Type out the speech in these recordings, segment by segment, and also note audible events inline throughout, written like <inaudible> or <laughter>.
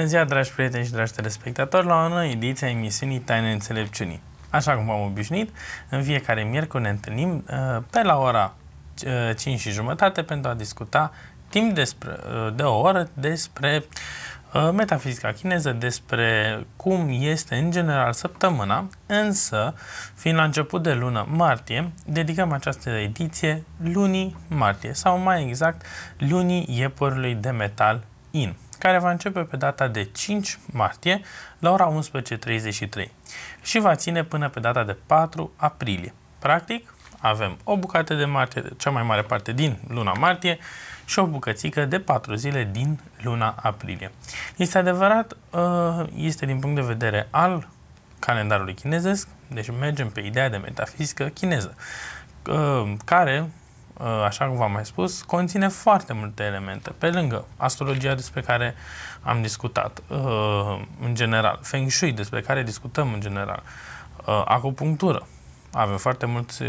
Bună ziua, dragi prieteni și dragi telespectatori, la o nouă ediție a emisiunii Taine Înțelepciunii. Așa cum am obișnuit, în fiecare miercuri ne întâlnim uh, pe la ora 5 uh, și jumătate pentru a discuta timp despre, uh, de o oră despre metafizica chineză, despre cum este în general săptămâna, însă, fiind la început de lună martie, dedicăm această ediție lunii martie, sau mai exact, lunii iepurului de metal in care va începe pe data de 5 martie la ora 11.33 și va ține până pe data de 4 aprilie. Practic, avem o bucată de martie, cea mai mare parte din luna martie, și o bucățică de 4 zile din luna aprilie. Este adevărat, uh, este din punct de vedere al calendarului chinezesc, deci mergem pe ideea de metafizică chineză, uh, care Uh, așa cum v-am mai spus, conține foarte multe elemente. Pe lângă astrologia despre care am discutat uh, în general, Feng Shui despre care discutăm în general, uh, acupunctură. Avem foarte mulți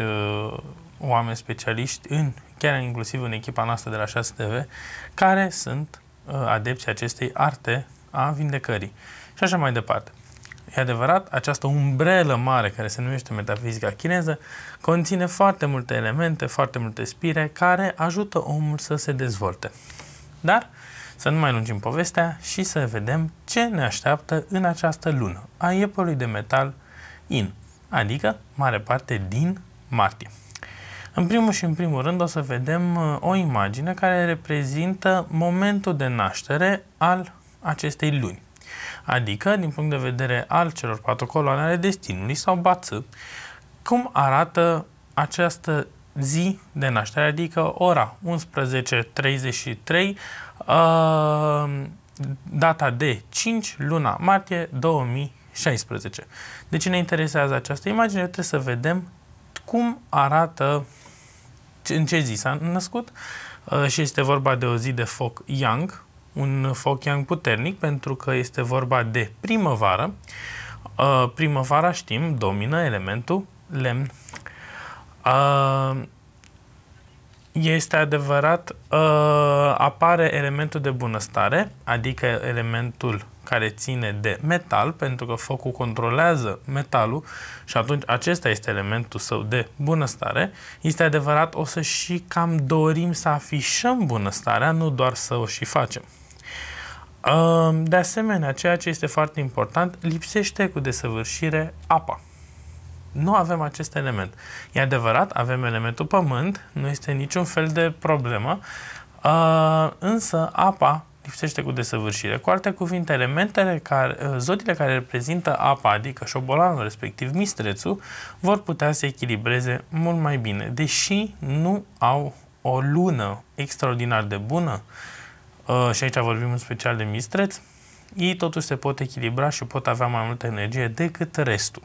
oameni specialiști în, chiar inclusiv în echipa noastră de la 6 TV, care sunt adepții acestei arte a vindecării. Și așa mai departe. E adevărat, această umbrelă mare care se numește metafizica chineză conține foarte multe elemente, foarte multe spire care ajută omul să se dezvolte. Dar să nu mai lungim povestea și să vedem ce ne așteaptă în această lună a iepului de metal in, adică mare parte din martie. În primul și în primul rând o să vedem uh, o imagine care reprezintă momentul de naștere al acestei luni. Adică, din punct de vedere al celor patru coloane ale destinului sau bață, cum arată această zi de naștere, adică ora 11.33, uh, data de 5, luna martie 2016. De ce ne interesează această imagine? Trebuie să vedem cum arată, în ce zi s-a născut uh, și este vorba de o zi de foc Yang, un fochiang puternic pentru că este vorba de primăvară. Uh, primăvara, știm, domină elementul lemn. Uh, este adevărat, uh, apare elementul de bunăstare, adică elementul care ține de metal, pentru că focul controlează metalul și atunci acesta este elementul său de bunăstare. Este adevărat, o să și cam dorim să afișăm bunăstarea, nu doar să o și facem. De asemenea, ceea ce este foarte important, lipsește cu desăvârșire apa. Nu avem acest element. E adevărat, avem elementul pământ, nu este niciun fel de problemă, însă apa lipsește cu desăvârșire. Cu alte cuvinte, elementele care, zodiile care reprezintă apa, adică șobolanul, respectiv mistrețul, vor putea să echilibreze mult mai bine, deși nu au o lună extraordinar de bună, Uh, și aici vorbim în special de mistreți, ei totuși se pot echilibra și pot avea mai multă energie decât restul.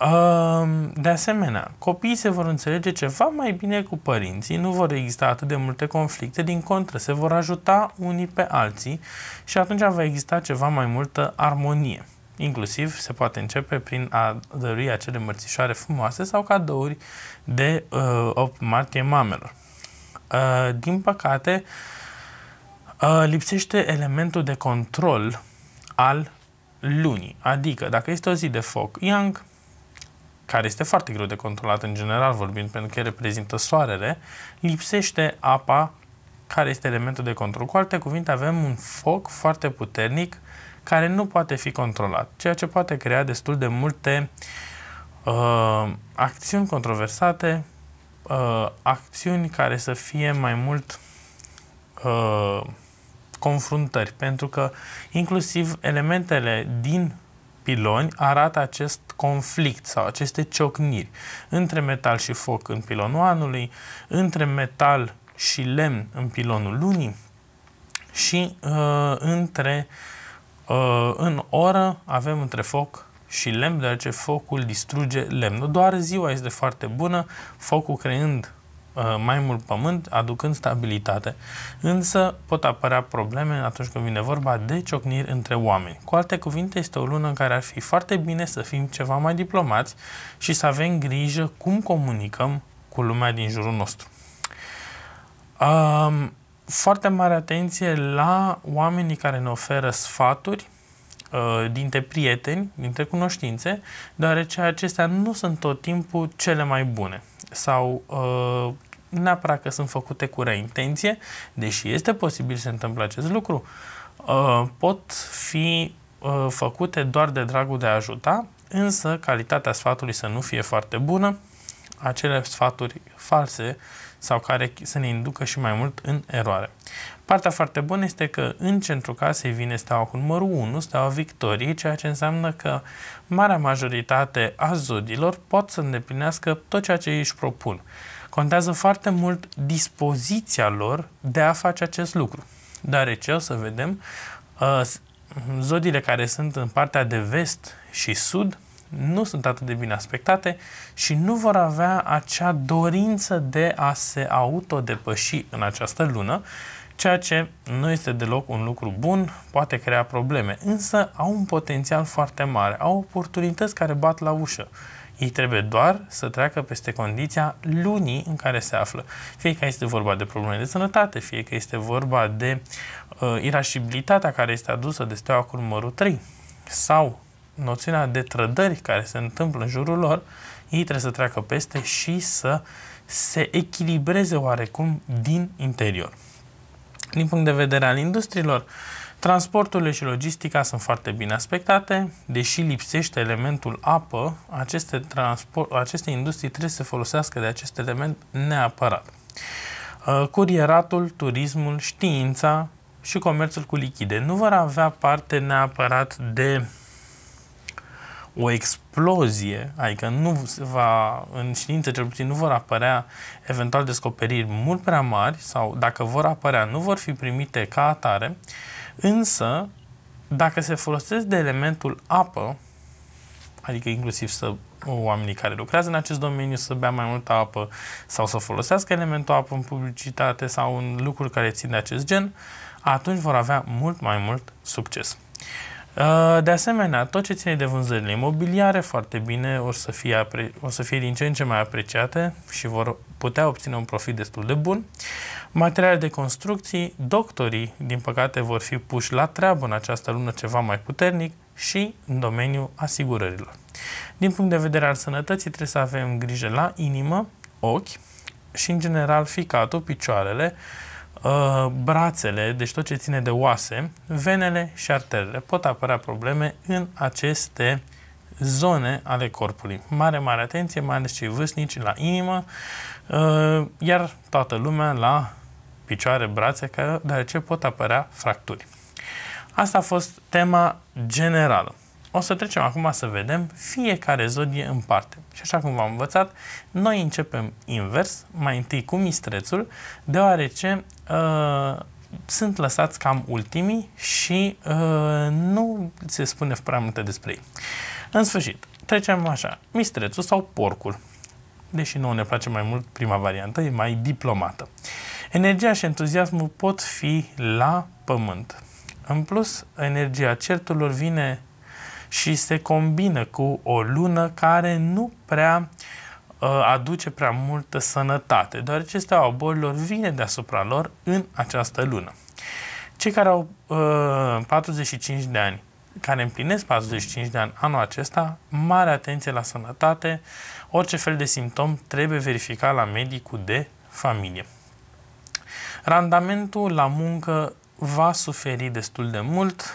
Uh, de asemenea, copiii se vor înțelege ceva mai bine cu părinții, nu vor exista atât de multe conflicte, din contră, se vor ajuta unii pe alții și atunci va exista ceva mai multă armonie. Inclusiv se poate începe prin a dărui acele mărțișoare frumoase sau cadouri de uh, 8 martie mamelor. Uh, din păcate, uh, lipsește elementul de control al lunii. Adică, dacă este o zi de foc yang, care este foarte greu de controlat în general vorbind, pentru că reprezintă soarele, lipsește apa care este elementul de control. Cu alte cuvinte, avem un foc foarte puternic care nu poate fi controlat, ceea ce poate crea destul de multe uh, acțiuni controversate, uh, acțiuni care să fie mai mult uh, confruntări, pentru că inclusiv elementele din piloni arată acest conflict sau aceste ciocniri între metal și foc în pilonul anului, între metal și lemn în pilonul lunii și uh, între uh, în oră avem între foc și lemn, deoarece focul distruge lemnul. Doar ziua este foarte bună, focul creând Uh, mai mult pământ, aducând stabilitate, însă pot apărea probleme atunci când vine vorba de ciocniri între oameni. Cu alte cuvinte, este o lună în care ar fi foarte bine să fim ceva mai diplomați și să avem grijă cum comunicăm cu lumea din jurul nostru. Um, foarte mare atenție la oamenii care ne oferă sfaturi uh, dintre prieteni, dintre cunoștințe, deoarece acestea nu sunt tot timpul cele mai bune sau uh, neapărat că sunt făcute cu rea intenție, deși este posibil să se întâmple acest lucru, uh, pot fi uh, făcute doar de dragul de a ajuta, însă calitatea sfatului să nu fie foarte bună, acele sfaturi false sau care să ne inducă și mai mult în eroare. Partea foarte bună este că în centrul casei vine steaua cu numărul 1, steaua victoriei, ceea ce înseamnă că marea majoritate a zodilor pot să îndeplinească tot ceea ce își propun. Contează foarte mult dispoziția lor de a face acest lucru. Deoarece o să vedem, uh, zodiile care sunt în partea de vest și sud nu sunt atât de bine aspectate și nu vor avea acea dorință de a se autodepăși în această lună, ceea ce nu este deloc un lucru bun, poate crea probleme, însă au un potențial foarte mare, au oportunități care bat la ușă. Ei trebuie doar să treacă peste condiția lunii în care se află. Fie că este vorba de probleme de sănătate, fie că este vorba de uh, irascibilitatea care este adusă de steaua cu numărul 3 sau noțiunea de trădări care se întâmplă în jurul lor, ei trebuie să treacă peste și să se echilibreze oarecum din interior. Din punct de vedere al industriilor, uh, Transporturile și logistica sunt foarte bine aspectate, deși lipsește elementul apă, aceste, transport, aceste industrii trebuie să folosească de acest element neapărat. Uh, curieratul, turismul, știința și comerțul cu lichide nu vor avea parte neapărat de o explozie, adică nu va, în știință cel puțin nu vor apărea eventual descoperiri mult prea mari sau dacă vor apărea nu vor fi primite ca atare, uh, Însă, dacă se folosesc de elementul apă, adică inclusiv să oamenii care lucrează în acest domeniu să bea mai multă apă sau să folosească elementul apă în publicitate sau în lucruri care țin de acest gen, atunci vor avea mult mai mult succes. Uh, de asemenea, tot ce ține de vânzările imobiliare foarte bine o să, fie apre- o să fie din ce în ce mai apreciate și vor putea obține un profit destul de bun. Materiale de construcții, doctorii, din păcate, vor fi puși la treabă în această lună ceva mai puternic și în domeniul asigurărilor. Din punct de vedere al sănătății, trebuie să avem grijă la inimă, ochi și, în general, ficatul, picioarele, Uh, brațele, deci tot ce ține de oase, venele și arterele. Pot apărea probleme în aceste zone ale corpului. Mare, mare atenție, mai ales cei vârstnici la inimă, uh, iar toată lumea la picioare, brațe, deoarece pot apărea fracturi. Asta a fost tema generală. O să trecem acum să vedem fiecare zodie în parte. Și așa cum v-am învățat, noi începem invers, mai întâi cu mistrețul, deoarece uh, sunt lăsați cam ultimii și uh, nu se spune prea multe despre ei. În sfârșit, trecem așa, mistrețul sau porcul. Deși nouă ne place mai mult prima variantă, e mai diplomată. Energia și entuziasmul pot fi la pământ. În plus, energia certurilor vine și se combină cu o lună care nu prea uh, aduce prea multă sănătate, deoarece steaua bolilor vine deasupra lor în această lună. Cei care au uh, 45 de ani, care împlinesc 45 de ani anul acesta, mare atenție la sănătate, orice fel de simptom trebuie verificat la medicul de familie. Randamentul la muncă va suferi destul de mult,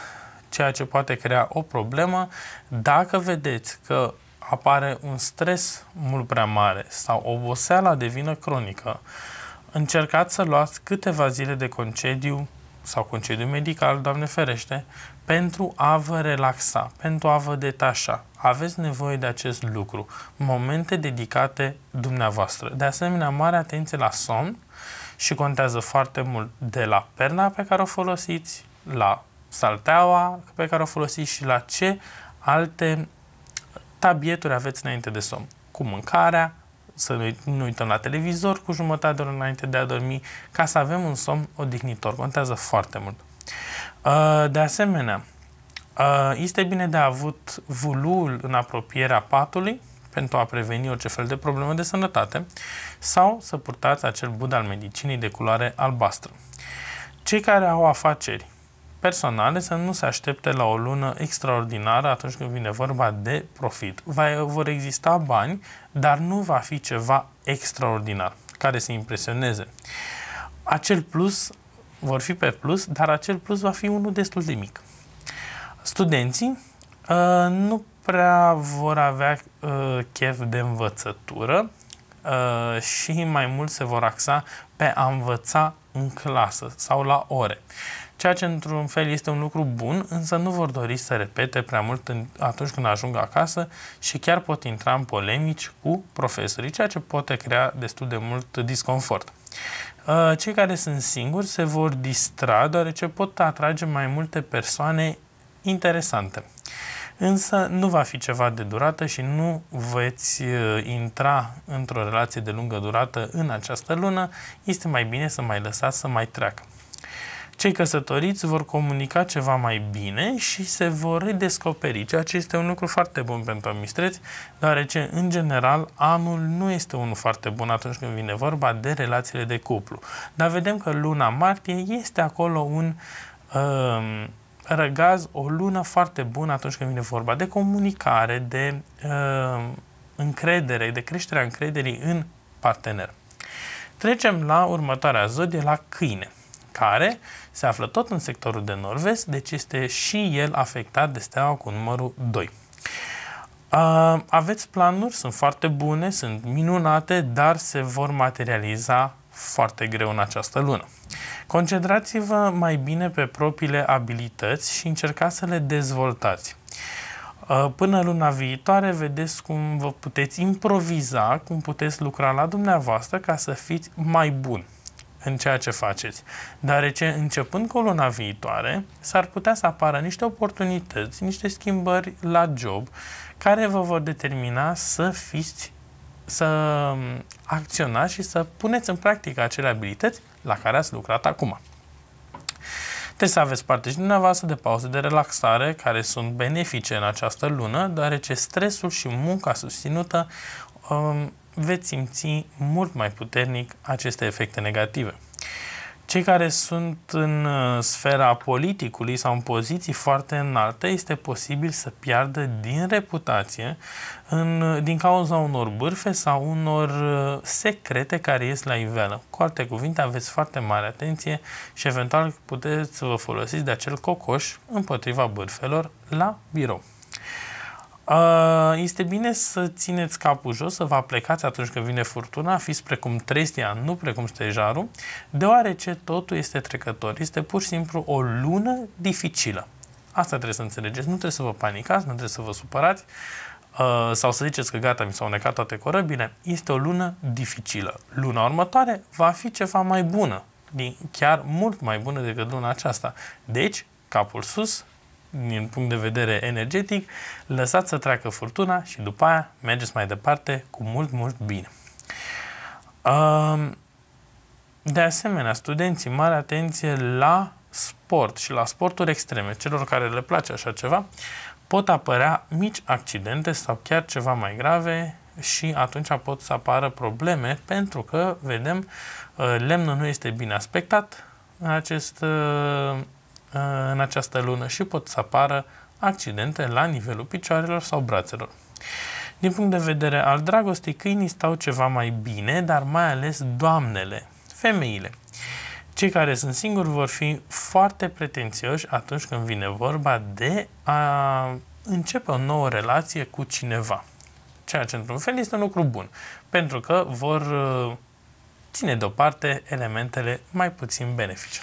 ceea ce poate crea o problemă dacă vedeți că apare un stres mult prea mare sau oboseala devină cronică, încercați să luați câteva zile de concediu sau concediu medical, Doamne ferește, pentru a vă relaxa, pentru a vă detașa. Aveți nevoie de acest lucru. Momente dedicate dumneavoastră. De asemenea, mare atenție la somn și contează foarte mult de la perna pe care o folosiți, la salteaua pe care o folosiți și la ce alte tabieturi aveți înainte de somn. Cu mâncarea, să nu uităm la televizor cu jumătate de oră înainte de a dormi, ca să avem un somn odihnitor. Contează foarte mult. Uh, de asemenea, uh, este bine de avut vulul în apropierea patului pentru a preveni orice fel de problemă de sănătate sau să purtați acel bud al medicinii de culoare albastră. Cei care au afaceri personale să nu se aștepte la o lună extraordinară atunci când vine vorba de profit. Va, vor exista bani, dar nu va fi ceva extraordinar care să impresioneze. Acel plus vor fi pe plus, dar acel plus va fi unul destul de mic. Studenții uh, nu prea vor avea uh, chef de învățătură uh, și mai mult se vor axa pe a învăța în clasă sau la ore. Uh, ceea ce într-un fel este un lucru bun, însă nu vor dori să repete prea mult în, atunci când ajung acasă și chiar pot intra în polemici cu profesorii, ceea ce poate crea destul de mult disconfort. Uh, cei care sunt singuri se vor distra deoarece pot atrage mai multe persoane interesante. Însă nu va fi ceva de durată și nu veți uh, intra într-o relație de lungă durată în această lună. Este mai bine să mai lăsați să mai treacă cei căsătoriți vor comunica ceva mai bine și se vor redescoperi, ceea ce este un lucru foarte bun pentru amistreți, deoarece, în general, anul nu este unul foarte bun atunci când vine vorba de relațiile de cuplu. Dar vedem că luna martie este acolo un... Um, răgaz o lună foarte bună atunci când vine vorba de comunicare, de uh, încredere, de creșterea încrederii în partener. Trecem la următoarea zodie, la câine, care se află tot în sectorul de nord-vest, deci este și el afectat de steaua cu numărul 2. Uh, aveți planuri, sunt foarte bune, sunt minunate, dar se vor materializa foarte greu în această lună. Concentrați-vă mai bine pe propriile abilități și încercați să le dezvoltați. Până luna viitoare, vedeți cum vă puteți improviza, cum puteți lucra la dumneavoastră ca să fiți mai buni în ceea ce faceți. Deoarece începând cu luna viitoare, s-ar putea să apară niște oportunități, niște schimbări la job care vă vor determina să fiți să acționați și să puneți în practică acele abilități la care ați lucrat acum. Trebuie să aveți parte și dumneavoastră de pauze de relaxare care sunt benefice în această lună, deoarece stresul și munca susținută um, veți simți mult mai puternic aceste efecte negative. Cei care sunt în uh, sfera politicului sau în poziții foarte înalte, este posibil să piardă din reputație în, din cauza unor bârfe sau unor uh, secrete care ies la iveală. Cu alte cuvinte, aveți foarte mare atenție și eventual puteți să vă folosiți de acel cocoș împotriva bârfelor la birou. Uh, este bine să țineți capul jos, să vă aplecați atunci când vine furtuna, fiți precum trestia, nu precum stejarul, deoarece totul este trecător. Este pur și simplu o lună dificilă. Asta trebuie să înțelegeți. Nu trebuie să vă panicați, nu trebuie să vă supărați uh, sau să ziceți că gata, mi s-au necat toate corăbile. Este o lună dificilă. Luna următoare va fi ceva mai bună, chiar mult mai bună decât luna aceasta. Deci, capul sus, din punct de vedere energetic, lăsați să treacă furtuna și după aia mergeți mai departe cu mult, mult bine. De asemenea, studenții, mare atenție la sport și la sporturi extreme, celor care le place așa ceva, pot apărea mici accidente sau chiar ceva mai grave și atunci pot să apară probleme pentru că, vedem, lemnul nu este bine aspectat în acest Uh, în această lună și pot să apară accidente la nivelul picioarelor sau brațelor. Din punct de vedere al dragostei, câinii stau ceva mai bine, dar mai ales doamnele, femeile. Cei care sunt singuri vor fi foarte pretențioși atunci când vine vorba de a începe o nouă relație cu cineva. Ceea ce, într-un fel, este un lucru bun, pentru că vor uh, ține deoparte elementele mai puțin benefice.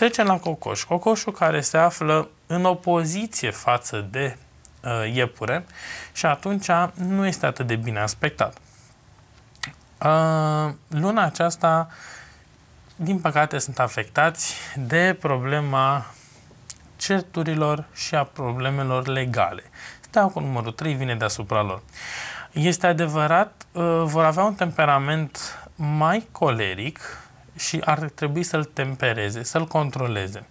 Trecem la cocoș. Cocoșul care se află în opoziție față de uh, iepure și atunci nu este atât de bine aspectat. Uh, luna aceasta, din păcate, sunt afectați de problema certurilor și a problemelor legale. Stau cu numărul 3 vine deasupra lor. Este adevărat, uh, vor avea un temperament mai coleric, și ar trebui să-l tempereze, să-l controleze.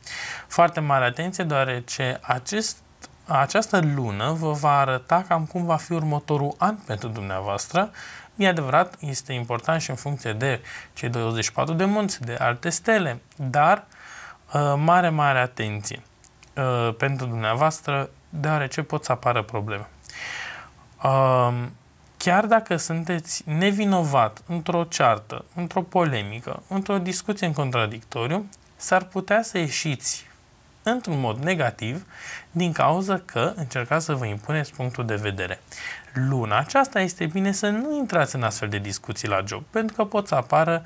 Foarte mare atenție, deoarece acest această lună vă va arăta cam cum va fi următorul an pentru dumneavoastră. E adevărat, este important și în funcție de cei 24 de munți, de alte stele, dar uh, mare, mare atenție uh, pentru dumneavoastră, deoarece pot să apară probleme. Uh, chiar dacă sunteți nevinovat într-o ceartă, într-o polemică, într-o discuție în contradictoriu, s-ar putea să ieșiți într-un mod negativ din cauza că încercați să vă impuneți punctul de vedere. Luna aceasta este bine să nu intrați în astfel de discuții la job, pentru că pot să apară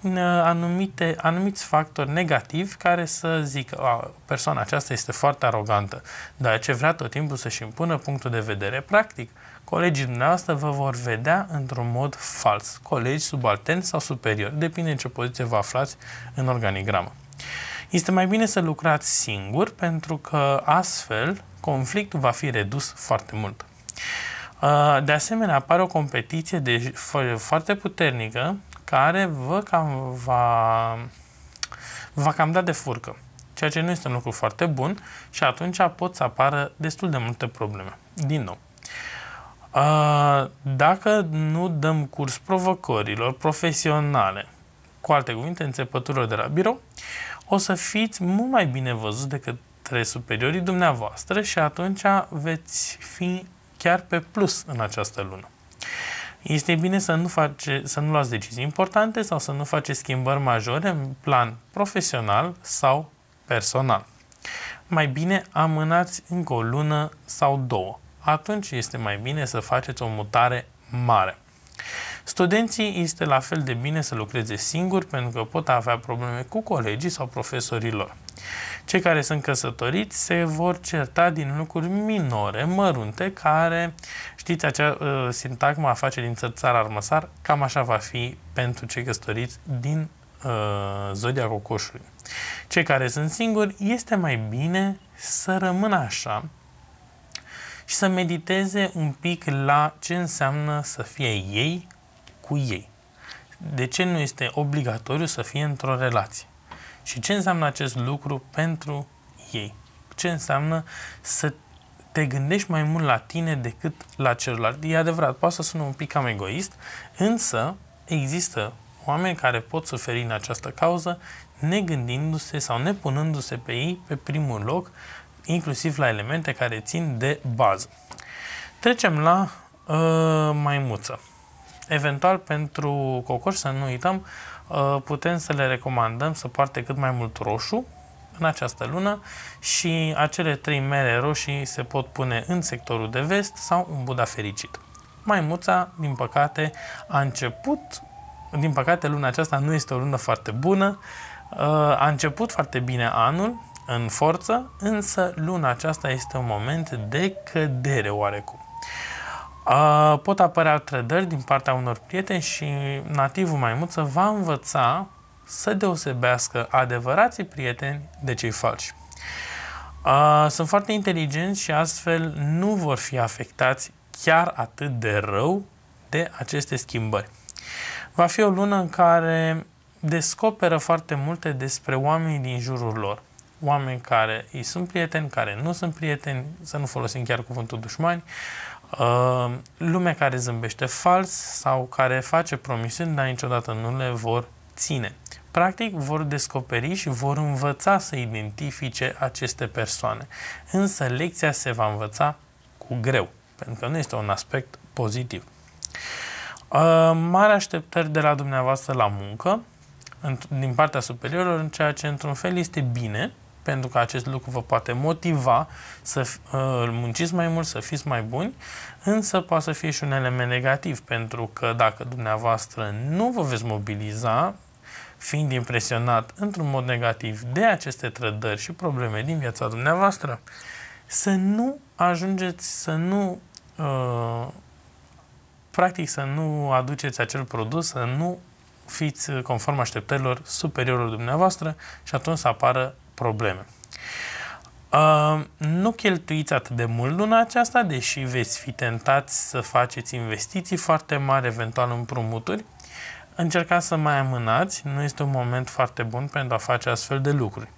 uh, anumite, anumiți factori negativi care să zică a, persoana aceasta este foarte arogantă, dar ce vrea tot timpul să-și impună punctul de vedere practic colegii dumneavoastră vă vor vedea într-un mod fals, colegi subalterni sau superiori, depinde în ce poziție vă aflați în organigramă. Este mai bine să lucrați singur pentru că astfel conflictul va fi redus foarte mult. De asemenea, apare o competiție de, foarte puternică care vă cam va, va cam da de furcă, ceea ce nu este un lucru foarte bun și atunci pot să apară destul de multe probleme. Din nou, dacă nu dăm curs provocărilor profesionale, cu alte cuvinte, înțepăturilor de la birou, o să fiți mult mai bine văzut decât trei superiorii dumneavoastră și atunci veți fi chiar pe plus în această lună. Este bine să nu, face, să nu luați decizii importante sau să nu faceți schimbări majore în plan profesional sau personal. Mai bine amânați încă o lună sau două atunci este mai bine să faceți o mutare mare. Studenții este la fel de bine să lucreze singuri pentru că pot avea probleme cu colegii sau profesorii lor. Cei care sunt căsătoriți se vor certa din lucruri minore, mărunte, care, știți, acea uh, ă, sintagma face din țărțar armăsar, cam așa va fi pentru cei căsătoriți din uh, zodia cocoșului. Cei care sunt singuri, este mai bine să rămână așa, și să mediteze un pic la ce înseamnă să fie ei cu ei. De ce nu este obligatoriu să fie într-o relație? Și ce înseamnă acest lucru pentru ei? Ce înseamnă să te gândești mai mult la tine decât la celălalt. E adevărat, poate să sună un pic cam egoist, însă există oameni care pot suferi în această cauză negândindu-se sau nepunându-se pe ei pe primul loc inclusiv la elemente care țin de bază. Trecem la uh, maimuță. Eventual, pentru cocoș, să nu uităm, uh, putem să le recomandăm să poarte cât mai mult roșu în această lună și acele trei mere roșii se pot pune în sectorul de vest sau în Buda fericit. Maimuța, din păcate, a început, din păcate luna aceasta nu este o lună foarte bună, uh, a început foarte bine anul, în forță, însă luna aceasta este un moment de cădere oarecum. Pot apărea trădări din partea unor prieteni și nativul maimuță va învăța să deosebească adevărații prieteni de cei falși. Sunt foarte inteligenți și astfel nu vor fi afectați chiar atât de rău de aceste schimbări. Va fi o lună în care descoperă foarte multe despre oamenii din jurul lor oameni care îi sunt prieteni, care nu sunt prieteni, să nu folosim chiar cuvântul dușmani, uh, lume care zâmbește fals sau care face promisiuni, dar niciodată nu le vor ține. Practic vor descoperi și vor învăța să identifice aceste persoane. Însă lecția se va învăța cu greu, pentru că nu este un aspect pozitiv. Uh, Mare așteptări de la dumneavoastră la muncă, din partea superiorilor, în ceea ce într-un fel este bine, pentru că acest lucru vă poate motiva să uh, munciți mai mult, să fiți mai buni, însă poate să fie și un element negativ, pentru că dacă dumneavoastră nu vă veți mobiliza, fiind impresionat într-un mod negativ de aceste trădări și probleme din viața dumneavoastră, să nu ajungeți să nu uh, practic să nu aduceți acel produs, să nu fiți conform așteptărilor superiorilor dumneavoastră și atunci să apară probleme. Uh, nu cheltuiți atât de mult luna aceasta, deși veți fi tentați să faceți investiții foarte mari, eventual împrumuturi. Încercați să mai amânați, nu este un moment foarte bun pentru a face astfel de lucruri.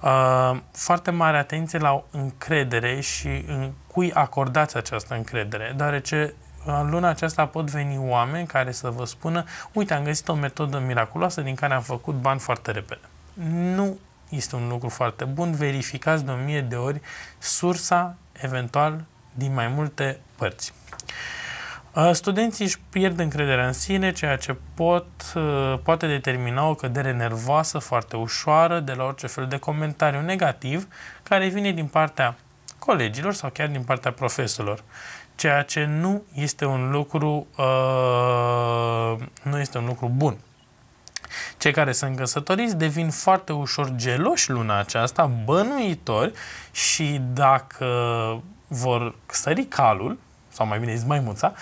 Uh, foarte mare atenție la încredere și în cui acordați această încredere, deoarece uh, în luna aceasta pot veni oameni care să vă spună, uite, am găsit o metodă miraculoasă din care am făcut bani foarte repede. Nu este un lucru foarte bun. Verificați de o mie de ori sursa, eventual, din mai multe părți. Uh, studenții își pierd încrederea în sine, ceea ce pot, uh, poate determina o cădere nervoasă foarte ușoară de la orice fel de comentariu negativ care vine din partea colegilor sau chiar din partea profesorilor. Ceea ce nu este un lucru, uh, nu este un lucru bun. Cei care sunt căsătoriți devin foarte ușor geloși luna aceasta, bănuitori și dacă vor sări calul, sau mai bine zis maimuța,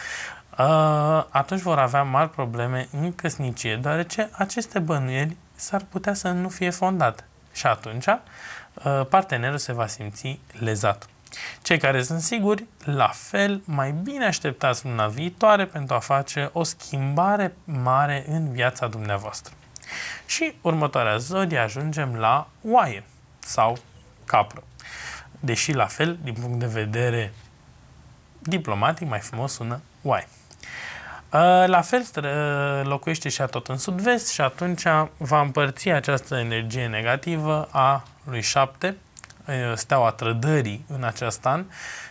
uh, atunci vor avea mari probleme în căsnicie, deoarece aceste bănuieli s-ar putea să nu fie fondate. Și atunci uh, partenerul se va simți lezat. Cei care sunt siguri, la fel, mai bine așteptați luna viitoare pentru a face o schimbare mare în viața dumneavoastră. Și următoarea zodie ajungem la oaie sau capră. Deși la fel, din punct de vedere diplomatic, mai frumos sună oaie. Ă, la fel ă, locuiește și tot în sud-vest și atunci va împărți această energie negativă a lui 7, ă, steaua trădării în acest an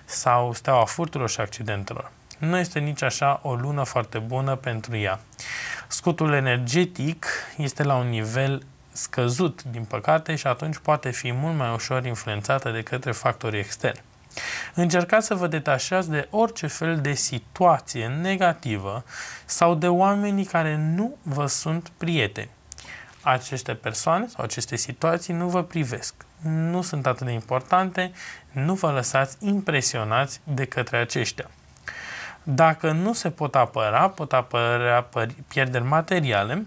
sau steaua furturilor și accidentelor. Nu este nici așa o lună foarte bună pentru ea scutul energetic este la un nivel scăzut, din păcate, și atunci poate fi mult mai ușor influențată de către factorii externi. Încercați să vă detașați de orice fel de situație negativă sau de oamenii care nu vă sunt prieteni. Aceste persoane sau aceste situații nu vă privesc, nu sunt atât de importante, nu vă lăsați impresionați de către aceștia. Dacă nu se pot apăra, pot apărea pierderi materiale,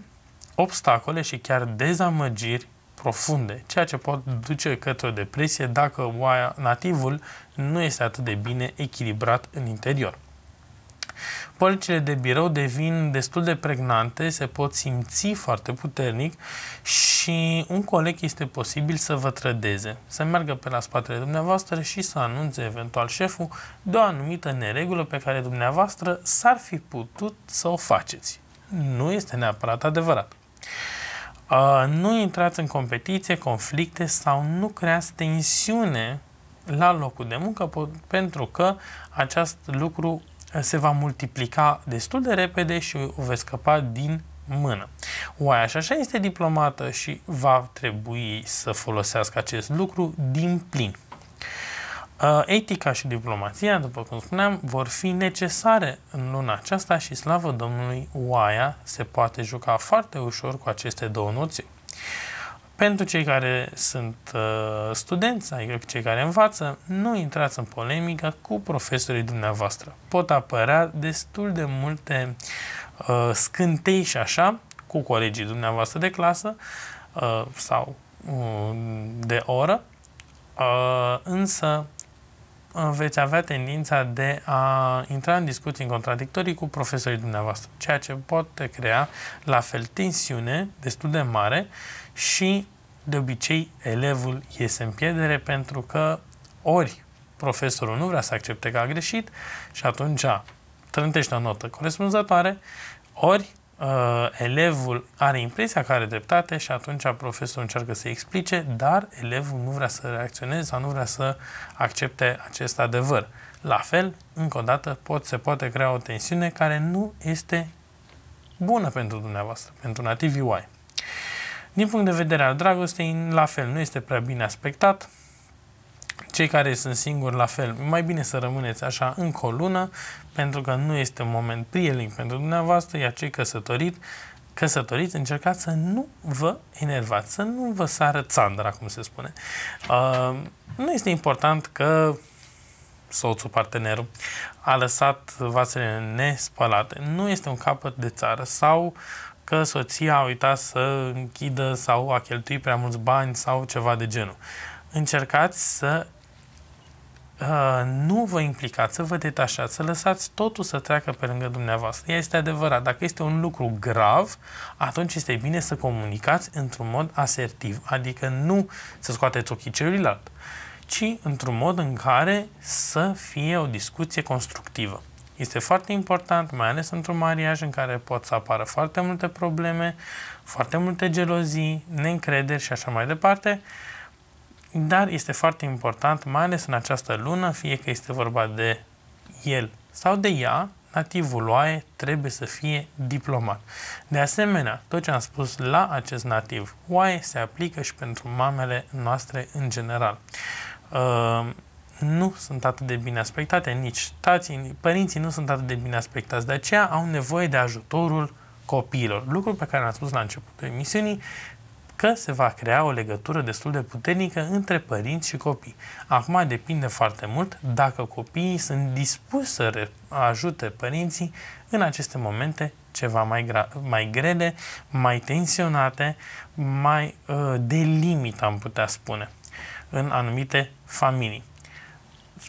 obstacole și chiar dezamăgiri profunde, ceea ce pot duce către o depresie dacă nativul nu este atât de bine echilibrat în interior. Pălcile de birou devin destul de pregnante, se pot simți foarte puternic și un coleg este posibil să vă trădeze, să meargă pe la spatele dumneavoastră și să anunțe eventual șeful de o anumită neregulă pe care dumneavoastră s-ar fi putut să o faceți. Nu este neapărat adevărat. Nu intrați în competiție, conflicte sau nu creați tensiune la locul de muncă pentru că acest lucru se va multiplica destul de repede și o veți scăpa din mână. Oaia și așa este diplomată și va trebui să folosească acest lucru din plin. Uh, etica și diplomația, după cum spuneam, vor fi necesare în luna aceasta și slavă Domnului, oaia se poate juca foarte ușor cu aceste două noțiuni pentru cei care sunt uh, studenți, adică cei care învață, nu intrați în polemică cu profesorii dumneavoastră. Pot apărea destul de multe uh, scântei și așa cu colegii dumneavoastră de clasă uh, sau uh, de oră, uh, însă uh, veți avea tendința de a intra în discuții în contradictorii cu profesorii dumneavoastră, ceea ce poate crea la fel tensiune destul de mare uh, și de obicei elevul iese în pierdere pentru că ori profesorul nu vrea să accepte că a greșit și atunci trântește o notă corespunzătoare, ori uh, elevul are impresia că are dreptate și atunci profesorul încearcă să explice, dar elevul nu vrea să reacționeze sau nu vrea să accepte acest adevăr. La fel, încă o dată, pot, se poate crea o tensiune care nu este bună pentru dumneavoastră, pentru nativ UI. Din punct de vedere al dragostei, la fel, nu este prea bine aspectat. Cei care sunt singuri, la fel, mai bine să rămâneți așa încă o lună, pentru că nu este un moment prielnic pentru dumneavoastră, iar cei căsătorit, căsătoriți, încercați să nu vă enervați, să nu vă sară țandra, cum se spune. Uh, nu este important că soțul, partenerul, a lăsat vasele nespălate. Nu este un capăt de țară sau uh, că soția a uitat să închidă sau a cheltuit prea mulți bani sau ceva de genul. Încercați să uh, nu vă implicați, să vă detașați, să lăsați totul să treacă pe lângă dumneavoastră. Este adevărat, dacă este un lucru grav, atunci este bine să comunicați într-un mod asertiv, adică nu să scoateți ochii celuilalt, ci într-un mod în care să fie o discuție constructivă. Este foarte important, mai ales într-un mariaj în care pot să apară foarte multe probleme, foarte multe gelozii, neîncrederi și așa mai departe, dar este foarte important, mai ales în această lună, fie că este vorba de el sau de ea, nativul oaie trebuie să fie diplomat. De asemenea, tot ce am spus la acest nativ oaie se aplică și pentru mamele noastre în general. Uh, nu sunt atât de bine aspectate, nici tații, părinții nu sunt atât de bine aspectați. De aceea au nevoie de ajutorul copiilor. Lucru pe care l-am spus la începutul emisiunii, că se va crea o legătură destul de puternică între părinți și copii. Acum depinde foarte mult dacă copiii sunt dispuși să ajute părinții în aceste momente ceva mai, gra- mai grele, mai tensionate, mai uh, de limit, am putea spune, în anumite familii.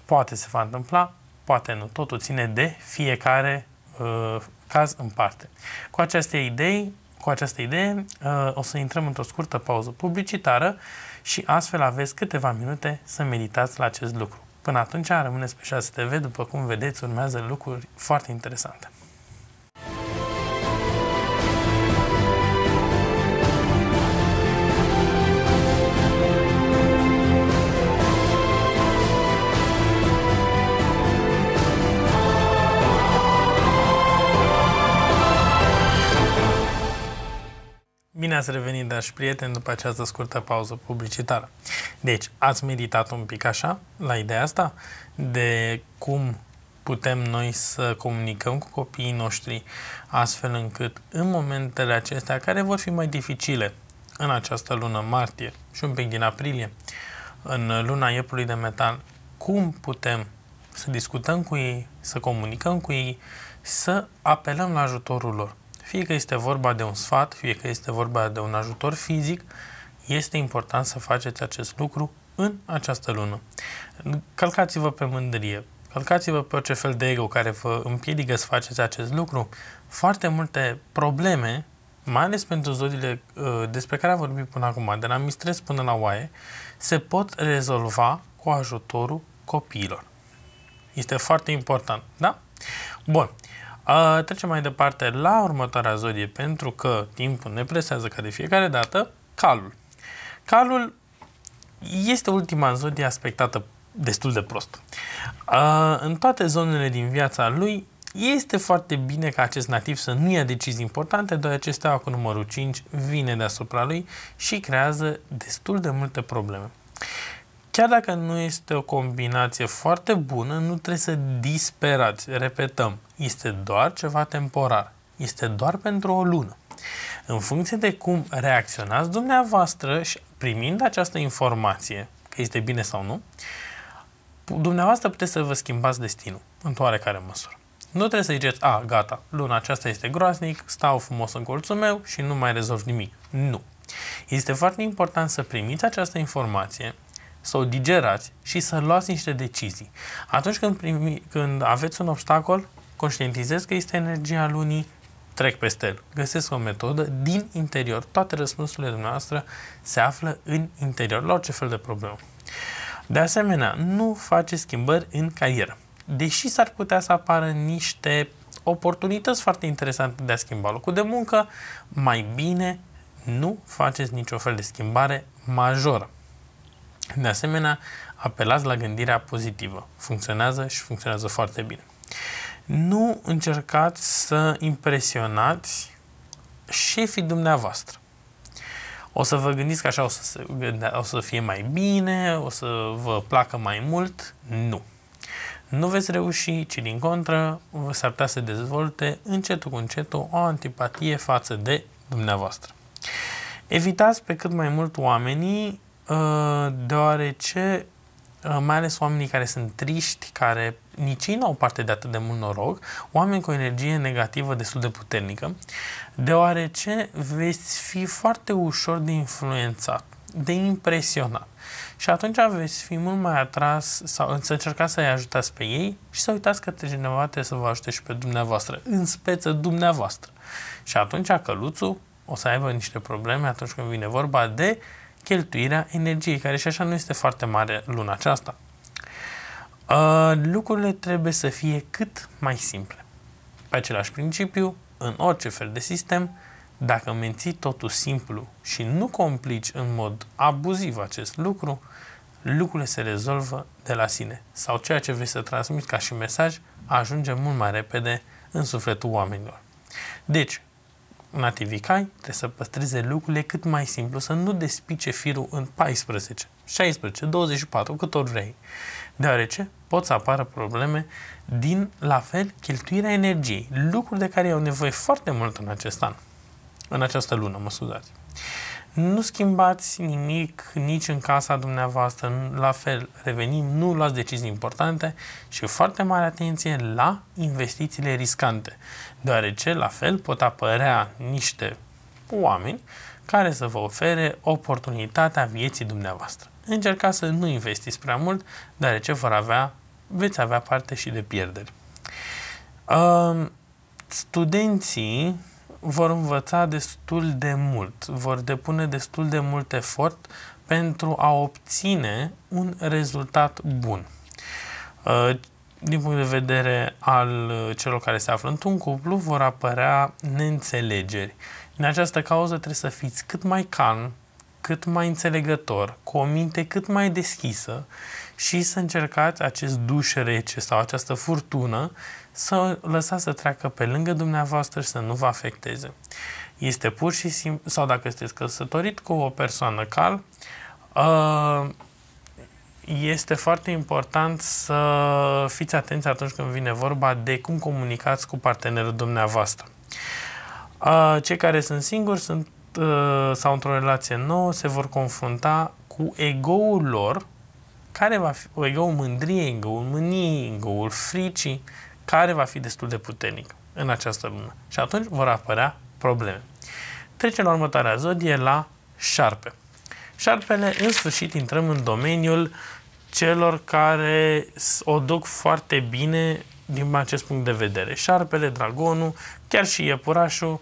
Poate se va întâmpla, poate nu. Totul ține de fiecare uh, caz în parte. Cu aceste idei, cu această idee uh, o să intrăm într-o scurtă pauză publicitară și astfel aveți câteva minute să meditați la acest lucru. Până atunci rămâneți pe 6 TV, după cum vedeți urmează lucruri foarte interesante. bine ați revenit, dragi prieteni, după această scurtă pauză publicitară. Deci, ați meditat un pic așa la ideea asta de cum putem noi să comunicăm cu copiii noștri astfel încât în momentele acestea, care vor fi mai dificile în această lună martie și un pic din aprilie, în luna iepului de metal, cum putem să discutăm cu ei, să comunicăm cu ei, să apelăm la ajutorul lor. Fie că este vorba de un sfat, fie că este vorba de un ajutor fizic, este important să faceți acest lucru în această lună. călcați vă pe mândrie, călcați-vă pe orice fel de ego care vă împiedică să faceți acest lucru. Foarte multe probleme, mai ales pentru zodiile uh, despre care am vorbit până acum, de la mistres până la oaie, se pot rezolva cu ajutorul copiilor. Este foarte important, da? Bun. A, trecem mai departe la următoarea zodie, pentru că timpul ne presează ca de fiecare dată, calul. Calul este ultima zodie aspectată destul de prost. în toate zonele din viața lui, este foarte bine ca acest nativ să nu ia decizii importante, deoarece steaua cu numărul 5 vine deasupra lui și creează destul de multe probleme. Chiar dacă nu este o combinație foarte bună, nu trebuie să disperați. Repetăm, este doar ceva temporar. Este doar pentru o lună. În funcție de cum reacționați dumneavoastră și primind această informație, că este bine sau nu, dumneavoastră puteți să vă schimbați destinul, în oarecare măsură. Nu trebuie să ziceți, a, gata, luna aceasta este groaznic, stau frumos în colțul meu și nu mai rezolv nimic. Nu. Este foarte important să primiți această informație, să o digerați și să luați niște decizii. Atunci când, primi, când aveți un obstacol, conștientizez că este energia lunii, trec peste el. Găsesc o metodă din interior. Toate răspunsurile dumneavoastră se află în interior, la orice fel de problemă. De asemenea, nu faceți schimbări în carieră. Deși s-ar putea să apară niște oportunități foarte interesante de a schimba locul de muncă, mai bine nu faceți nicio fel de schimbare majoră. De asemenea, apelați la gândirea pozitivă. Funcționează și funcționează foarte bine. Nu încercați să impresionați șefii dumneavoastră. O să vă gândiți că așa o să, se o să fie mai bine, o să vă placă mai mult. Nu. Nu veți reuși, ci din contră, s-ar putea să dezvolte încetul cu încetul o antipatie față de dumneavoastră. Evitați pe cât mai mult oamenii Ă, deoarece ă, mai ales oamenii care sunt triști, care nici ei n-au parte de atât de mult noroc, oameni cu o energie negativă destul de puternică, deoarece veți fi foarte ușor de influențat, de impresionat. Și atunci veți fi mult mai atras sau să încercați să-i ajutați pe ei și să uitați că cineva trebuie să vă ajute și pe dumneavoastră, în speță dumneavoastră. Și atunci căluțul o să aibă niște probleme atunci când vine vorba de uh, cheltuirea energiei, care și așa nu este foarte mare luna aceasta. Uh, lucrurile trebuie să fie cât mai simple. Pe același principiu, în orice fel de sistem, dacă menții totul simplu și nu complici în mod abuziv acest lucru, lucrurile se rezolvă de la sine sau ceea ce vrei să transmiți ca și mesaj ajunge mult mai repede în sufletul oamenilor. Deci, cai, trebuie să păstreze lucrurile cât mai simplu, să nu despice firul în 14, 16, 24, cât ori vrei, deoarece pot să apară probleme din, la fel, cheltuirea energiei, lucruri de care au nevoie foarte mult în acest an, în această lună, mă scuzați. Nu schimbați nimic nici în casa dumneavoastră. La fel, revenim, nu luați decizii importante și foarte mare atenție la investițiile riscante, deoarece la fel pot apărea niște oameni care să vă ofere oportunitatea vieții dumneavoastră. Încercați să nu investiți prea mult, deoarece vor avea, veți avea parte și de pierderi. Uh, studenții vor învăța destul de mult, vor depune destul de mult efort pentru a obține un rezultat bun. Uh, din punct de vedere al uh, celor care se află într-un cuplu, vor apărea neînțelegeri. În această cauză trebuie să fiți cât mai calm, cât mai înțelegător, cu o minte cât mai deschisă și să încercați acest duș rece sau această furtună să lăsați să treacă pe lângă dumneavoastră și să nu vă afecteze. Este pur și simplu, sau dacă sunteți căsătorit cu o persoană cal, uh, este foarte important să fiți atenți atunci când vine vorba de cum comunicați cu partenerul dumneavoastră. Uh, cei care sunt singuri sunt, uh, sau într-o relație nouă se vor confrunta cu ego-ul lor, care va fi ego ego-ul mândriei, ego-ul mâniei, ego-ul fricii, care va fi destul de puternic în această lună. Și atunci vor apărea probleme. Trecem la următoarea zodie, la șarpe. Șarpele, în sfârșit, intrăm în domeniul celor care o duc foarte bine din acest punct de vedere. Șarpele, dragonul, chiar și iepurașul,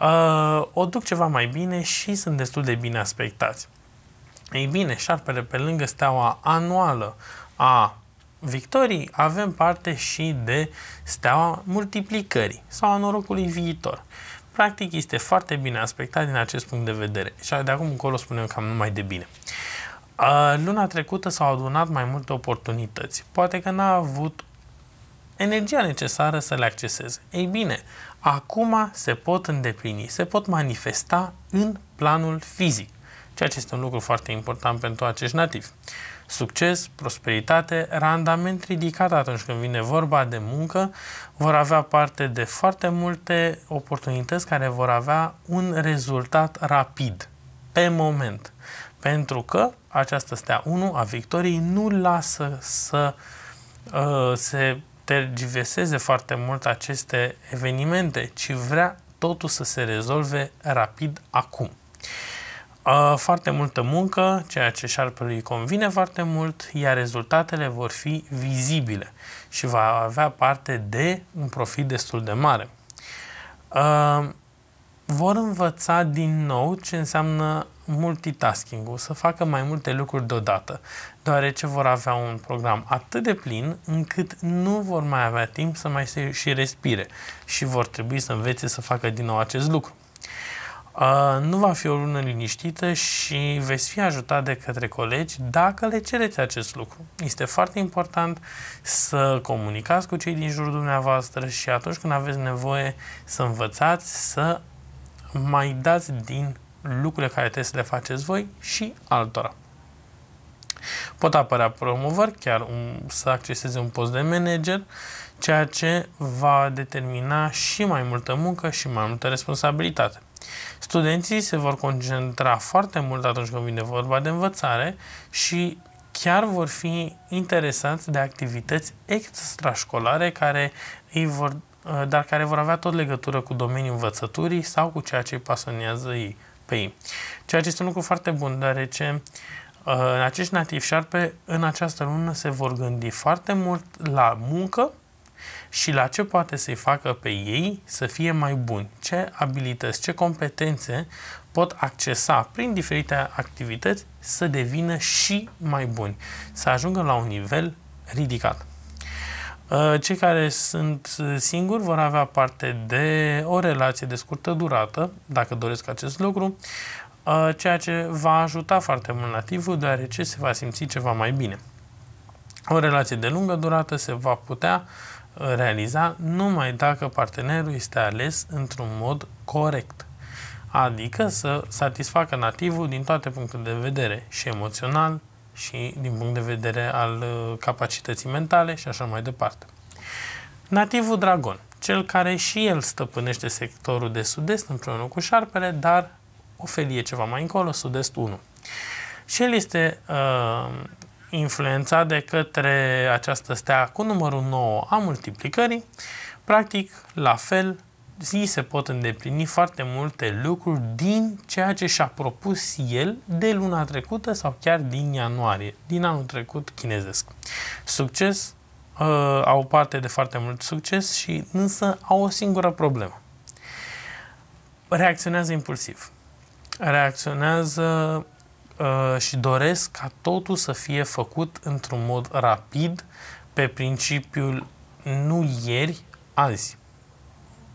uh, o duc ceva mai bine și sunt destul de bine aspectați. Ei bine, șarpele pe lângă steaua anuală a victorii, avem parte și de steaua multiplicării sau a norocului viitor. Practic este foarte bine aspectat din acest punct de vedere și de acum încolo spunem cam numai de bine. Luna trecută s-au adunat mai multe oportunități. Poate că n-a avut energia necesară să le acceseze. Ei bine, acum se pot îndeplini, se pot manifesta în planul fizic, ceea ce este un lucru foarte important pentru acești nativi succes, prosperitate, randament ridicat atunci când vine vorba de muncă, vor avea parte de foarte multe oportunități care vor avea un rezultat rapid, pe moment. Pentru că această stea 1 a victoriei nu lasă să uh, se tergiveseze foarte mult aceste evenimente, ci vrea totul să se rezolve rapid acum. Uh, foarte multă muncă, ceea ce șarpelui convine foarte mult, iar rezultatele vor fi vizibile și va avea parte de un profit destul de mare. Uh, vor învăța din nou ce înseamnă multitasking-ul, să facă mai multe lucruri deodată, deoarece vor avea un program atât de plin încât nu vor mai avea timp să mai se și respire și vor trebui să învețe să facă din nou acest lucru nu va fi o lună liniștită și veți fi ajutat de către colegi dacă le cereți acest lucru. Este foarte important să comunicați cu cei din jurul dumneavoastră și atunci când aveți nevoie să învățați să mai dați din lucrurile care trebuie să le faceți voi și altora. Pot apărea promovări, chiar un, să acceseze un post de manager, ceea ce va determina și mai multă muncă și mai multă responsabilitate. Studenții se vor concentra foarte mult atunci când vine vorba de învățare și chiar vor fi interesați de activități extrașcolare care îi vor, uh, dar care vor avea tot legătură cu domeniul învățăturii sau cu ceea ce îi pasionează ei pe ei. Ceea ce este un lucru foarte bun, deoarece uh, acești nativi șarpe în această lună se vor gândi foarte mult la muncă, și la ce poate să-i facă pe ei să fie mai buni, ce abilități, ce competențe pot accesa prin diferite activități să devină și mai buni, să ajungă la un nivel ridicat. Uh, cei care sunt singuri vor avea parte de o relație de scurtă durată, dacă doresc acest lucru, uh, ceea ce va ajuta foarte mult nativul, deoarece se va simți ceva mai bine. O relație de lungă durată se va putea uh, realiza numai dacă partenerul este ales într-un mod corect, adică să satisfacă nativul din toate punctele de vedere, și emoțional, și din punct de vedere al uh, capacității mentale și așa mai departe. Nativul dragon, cel care și el stăpânește sectorul de sud-est împreună cu șarpele, dar o felie ceva mai încolo, sud-est 1. Și el este uh, influențat de către această stea cu numărul 9 a multiplicării, practic, la fel, zi se pot îndeplini foarte multe lucruri din ceea ce și-a propus el de luna trecută sau chiar din ianuarie, din anul trecut chinezesc. Succes, uh, au parte de foarte mult succes și însă au o singură problemă. Reacționează impulsiv. Reacționează uh, și doresc ca totul să fie făcut într-un mod rapid, pe principiul nu ieri, azi.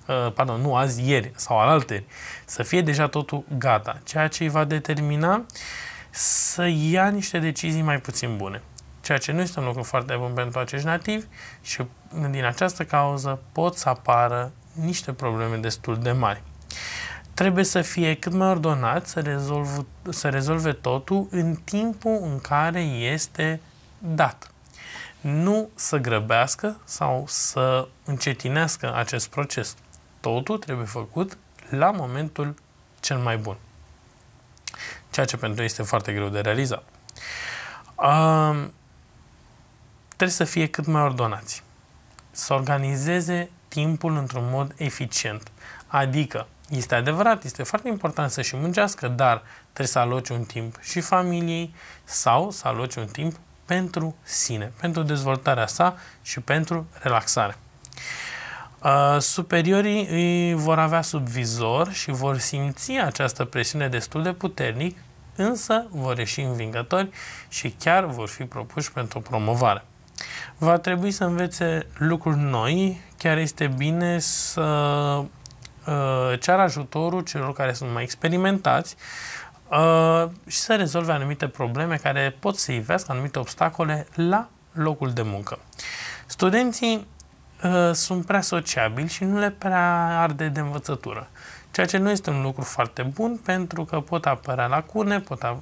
Uh, pardon, nu azi, ieri sau alalteri. Să fie deja totul gata, ceea ce îi va determina să ia niște decizii mai puțin bune ceea ce nu este un lucru foarte bun pentru acești nativi și din această cauză pot să apară niște probleme destul de mari trebuie să fie cât mai ordonat, să, rezolv, să rezolve totul în timpul în care este dat. Nu să grăbească sau să încetinească acest proces. Totul trebuie făcut la momentul cel mai bun. Ceea ce pentru ei este foarte greu de realizat. Um, trebuie să fie cât mai ordonați. Să organizeze timpul într-un mod eficient. Adică este adevărat, este foarte important să și muncească, dar trebuie să aloci un timp și familiei sau să aloci un timp pentru sine, pentru dezvoltarea sa și pentru relaxare. Uh, superiorii îi vor avea subvizor și vor simți această presiune destul de puternic, însă vor ieși învingători și chiar vor fi propuși pentru promovare. Va trebui să învețe lucruri noi, chiar este bine să Uh, cear ajutorul celor care sunt mai experimentați uh, și să rezolve anumite probleme care pot să ivească anumite obstacole la locul de muncă. Studenții uh, sunt prea sociabili și nu le prea arde de învățătură ceea ce nu este un lucru foarte bun pentru că pot apărea lacune, pot, a,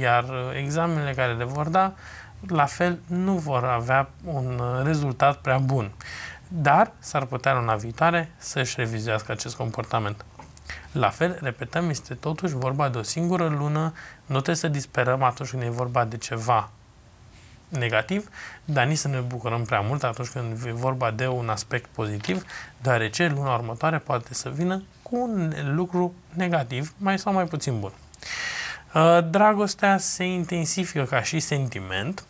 iar examenele care le vor da, la fel, nu vor avea un rezultat prea bun dar s-ar putea luna viitoare să-și revizuiască acest comportament. La fel, repetăm, este totuși vorba de o singură lună, nu trebuie să disperăm atunci când e vorba de ceva negativ, dar nici să ne bucurăm prea mult atunci când e vorba de un aspect pozitiv, deoarece luna următoare poate să vină cu un lucru negativ, mai sau mai puțin bun. Uh, dragostea se intensifică ca și sentiment,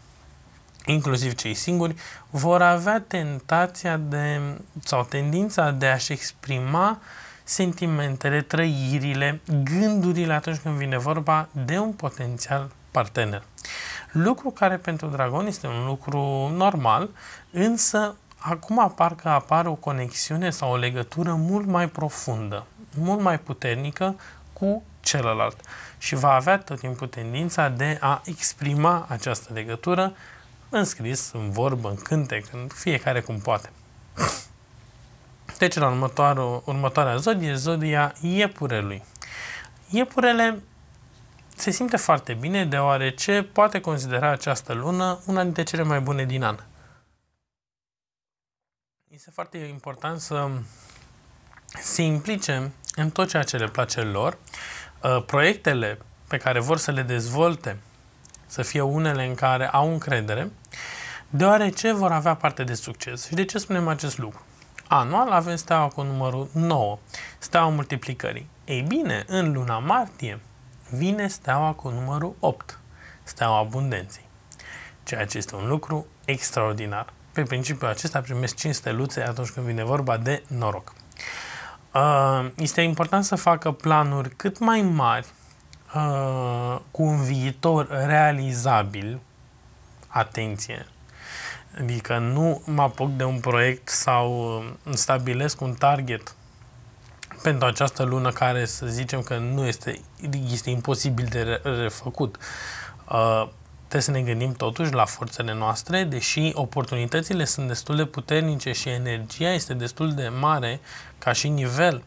inclusiv cei singuri, vor avea tentația de, sau tendința de a-și exprima sentimentele, trăirile, gândurile atunci când vine vorba de un potențial partener. Lucru care pentru dragon este un lucru normal, însă acum apar că apare o conexiune sau o legătură mult mai profundă, mult mai puternică cu celălalt și va avea tot timpul tendința de a exprima această legătură în scris, în vorbă, în cântec, în fiecare cum poate. Deci, la următoarea, următoarea zodie, zodia iepurelui. Iepurele se simte foarte bine deoarece poate considera această lună una dintre cele mai bune din an. Este foarte important să se implice în tot ceea ce le place lor, ă, proiectele pe care vor să le dezvolte, să fie unele în care au încredere deoarece vor avea parte de succes. Și de ce spunem acest lucru? Anual avem steaua cu numărul 9, steaua multiplicării. Ei bine, în luna martie vine steaua cu numărul 8, steaua abundenței, ceea ce este un lucru extraordinar. Pe principiul acesta primesc 5 steluțe atunci când vine vorba de noroc. Uh, este important să facă planuri cât mai mari uh, cu un viitor realizabil, atenție, Adică nu mă apuc de un proiect sau um, stabilesc un target pentru această lună care să zicem că nu este, este imposibil de refăcut. Uh, trebuie să ne gândim totuși la forțele noastre, deși oportunitățile sunt destul de puternice și energia este destul de mare ca și nivel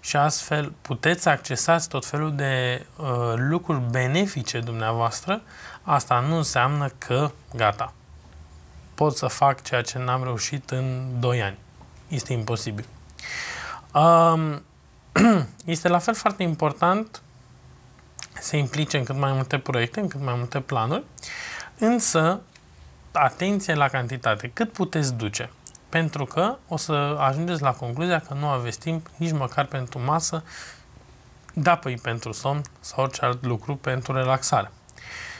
și astfel puteți să accesați tot felul de uh, lucruri benefice dumneavoastră, asta nu înseamnă că gata, pot să fac ceea ce n-am reușit în 2 ani. Este imposibil. Um, <clears throat> este la fel foarte important se implice în cât mai multe proiecte, în cât mai multe planuri, însă atenție la cantitate, cât puteți duce, pentru că o să ajungeți la concluzia că nu aveți timp nici măcar pentru masă, da, păi pentru somn sau orice alt lucru pentru relaxare.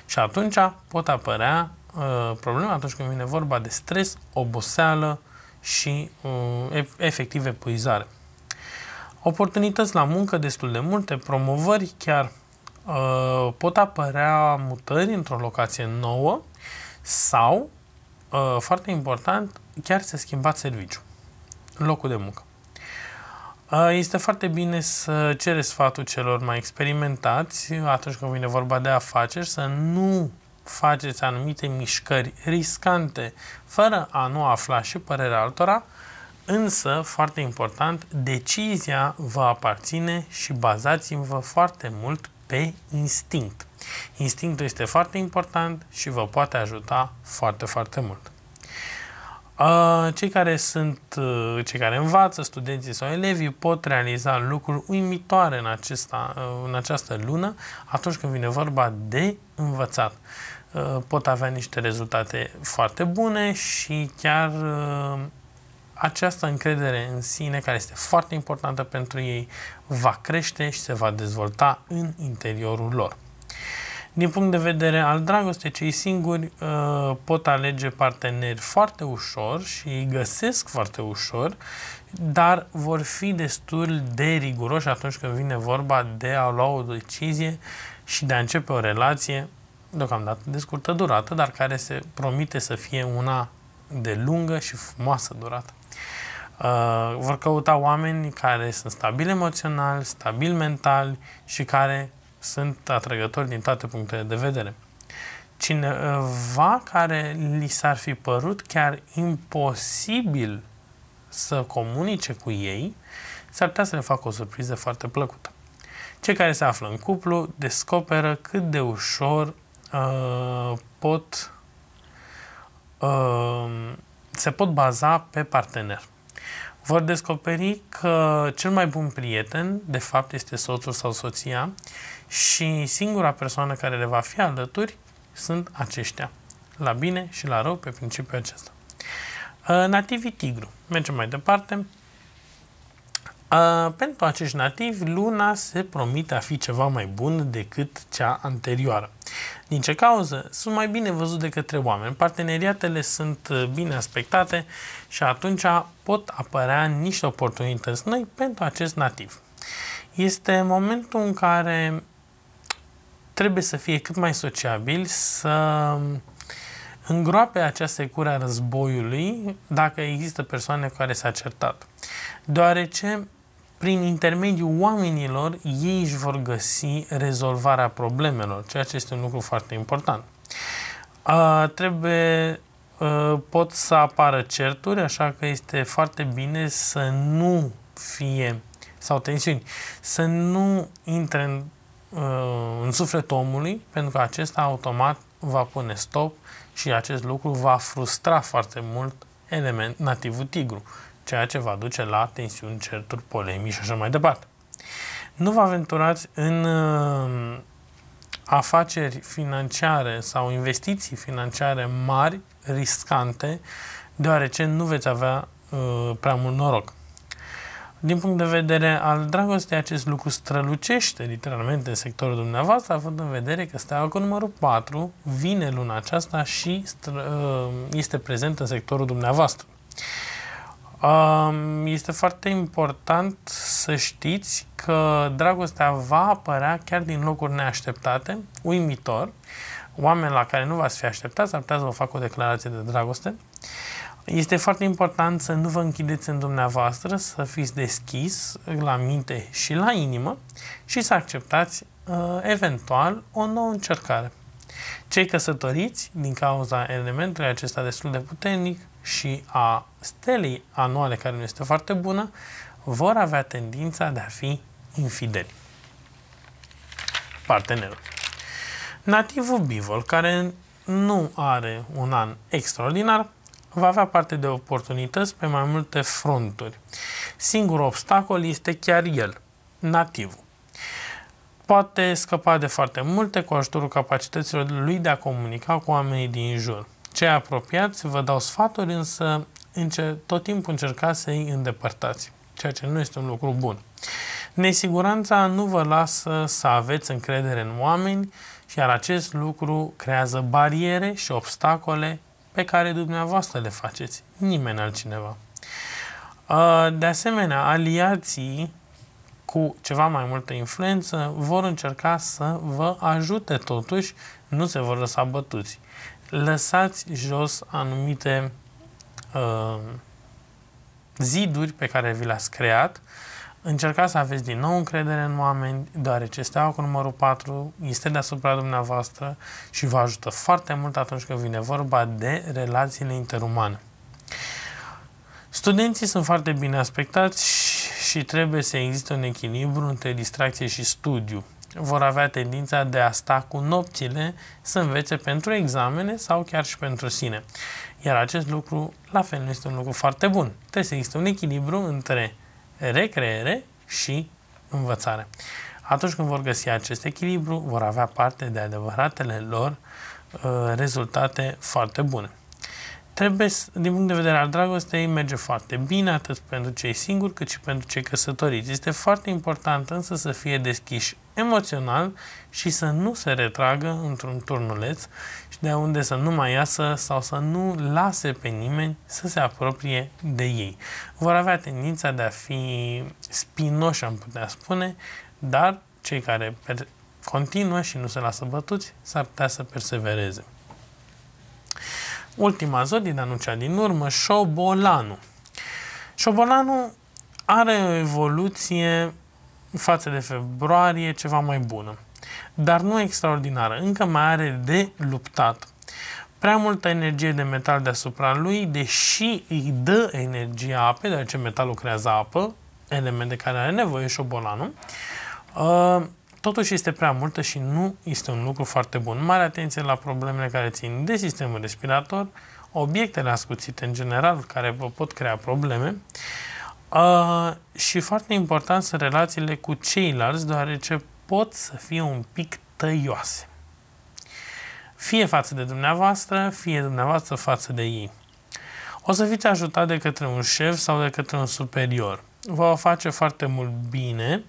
Și atunci pot apărea uh, problemă atunci când vine vorba de stres, oboseală și uh, efectiv epuizare. Oportunități la muncă destul de multe, promovări chiar uh, pot apărea mutări într-o locație nouă sau, uh, foarte important, chiar se schimba serviciu, locul de muncă. Uh, este foarte bine să cere sfatul celor mai experimentați atunci când vine vorba de afaceri, să nu faceți anumite mișcări riscante fără a nu afla și părerea altora, însă, foarte important, decizia vă aparține și bazați-vă foarte mult pe instinct. Instinctul este foarte important și vă poate ajuta foarte, foarte mult. Cei care sunt, cei care învață, studenții sau elevii, pot realiza lucruri uimitoare în, acesta, în această lună atunci când vine vorba de învățat. Uh, pot avea niște rezultate foarte bune și chiar uh, această încredere în sine, care este foarte importantă pentru ei, va crește și se va dezvolta în interiorul lor. Din punct de vedere al dragostei, cei singuri uh, pot alege parteneri foarte ușor și îi găsesc foarte ușor, dar vor fi destul de riguroși atunci când vine vorba de a lua o decizie și de a începe o relație deocamdată de scurtă durată, dar care se promite să fie una de lungă și frumoasă durată. Uh, vor căuta oameni care sunt stabili emoțional, stabil mental și care sunt atrăgători din toate punctele de vedere. Cineva care li s-ar fi părut chiar imposibil să comunice cu ei, s-ar putea să le facă o surpriză foarte plăcută. Cei care se află în cuplu descoperă cât de ușor Uh, pot uh, se pot baza pe partener. Vor descoperi că cel mai bun prieten, de fapt, este soțul sau soția și singura persoană care le va fi alături sunt aceștia. La bine și la rău, pe principiul acesta. Uh, Nativi tigru. Mergem mai departe. Uh, pentru acești nativi, luna se promite a fi ceva mai bun decât cea anterioară. Din ce cauză? Sunt mai bine văzut de către oameni, parteneriatele sunt uh, bine aspectate și atunci pot apărea niște oportunități noi pentru acest nativ. Este momentul în care trebuie să fie cât mai sociabil, să îngroape această cură a războiului dacă există persoane care s-a certat. Deoarece prin intermediul oamenilor, ei își vor găsi rezolvarea problemelor, ceea ce este un lucru foarte important. Uh, trebuie uh, pot să apară certuri, așa că este foarte bine să nu fie sau tensiuni, să nu intre în, uh, în sufletul omului, pentru că acesta automat va pune stop și acest lucru va frustra foarte mult element nativul tigru ceea ce va duce la tensiuni, certuri, polemici și așa mai departe. Nu vă aventurați în uh, afaceri financiare sau investiții financiare mari, riscante, deoarece nu veți avea uh, prea mult noroc. Din punct de vedere al dragostei, acest lucru strălucește literalmente în sectorul dumneavoastră, având în vedere că steaua cu numărul 4 vine luna aceasta și uh, este prezent în sectorul dumneavoastră. Este foarte important să știți că dragostea va apărea chiar din locuri neașteptate, uimitor. Oameni la care nu v-ați fi așteptat ar putea să vă facă o declarație de dragoste. Este foarte important să nu vă închideți în dumneavoastră, să fiți deschis la minte și la inimă și să acceptați uh, eventual o nouă încercare. Cei căsătoriți, din cauza elementului acesta destul de puternic, și a stelei anuale, care nu este foarte bună, vor avea tendința de a fi infideli. Partenerul. Nativul bivol, care nu are un an extraordinar, va avea parte de oportunități pe mai multe fronturi. Singurul obstacol este chiar el, nativul. Poate scăpa de foarte multe cu ajutorul capacităților lui de a comunica cu oamenii din jur cei apropiați vă dau sfaturi, însă tot timpul încercați să îi îndepărtați, ceea ce nu este un lucru bun. Nesiguranța nu vă lasă să aveți încredere în oameni, iar acest lucru creează bariere și obstacole pe care dumneavoastră le faceți, nimeni altcineva. Uh, de asemenea, aliații cu ceva mai multă influență vor încerca să vă ajute totuși, nu se vor lăsa bătuți lăsați jos anumite uh, ziduri pe care vi le-ați creat, încercați să aveți din nou încredere în oameni, deoarece steaua cu numărul 4 este deasupra dumneavoastră și vă ajută foarte mult atunci când vine vorba de relațiile interumane. Studenții sunt foarte bine aspectați și trebuie să existe un echilibru între distracție și studiu vor avea tendința de a sta cu nopțile să învețe pentru examene sau chiar și pentru sine. Iar acest lucru, la fel, nu este un lucru foarte bun. Trebuie să existe un echilibru între recreere și învățare. Atunci când vor găsi acest echilibru, vor avea parte de adevăratele lor uh, rezultate foarte bune. Trebuie, din punct de vedere al dragostei, merge foarte bine atât pentru cei singuri cât și pentru cei căsătoriți. Este foarte important însă să fie deschiși emoțional și să nu se retragă într-un turnuleț și de unde să nu mai iasă sau să nu lase pe nimeni să se apropie de ei. Vor avea tendința de a fi spinoși, am putea spune, dar cei care continuă și nu se lasă bătuți s-ar putea să persevereze ultima zi din anul cea din urmă, Șobolanu. Șobolanu are o evoluție față de februarie ceva mai bună, dar nu extraordinară. Încă mai are de luptat. Prea multă energie de metal deasupra lui, deși îi dă energia apei, deoarece metalul creează apă, element de care are nevoie șobolanul, ă, Totuși este prea multă și nu este un lucru foarte bun. Mare atenție la problemele care țin de sistemul respirator, obiectele ascuțite în general care vă pot crea probleme uh, și foarte important sunt relațiile cu ceilalți deoarece pot să fie un pic tăioase. Fie față de dumneavoastră, fie dumneavoastră față de ei. O să fiți ajutat de către un șef sau de către un superior. Vă face foarte mult bine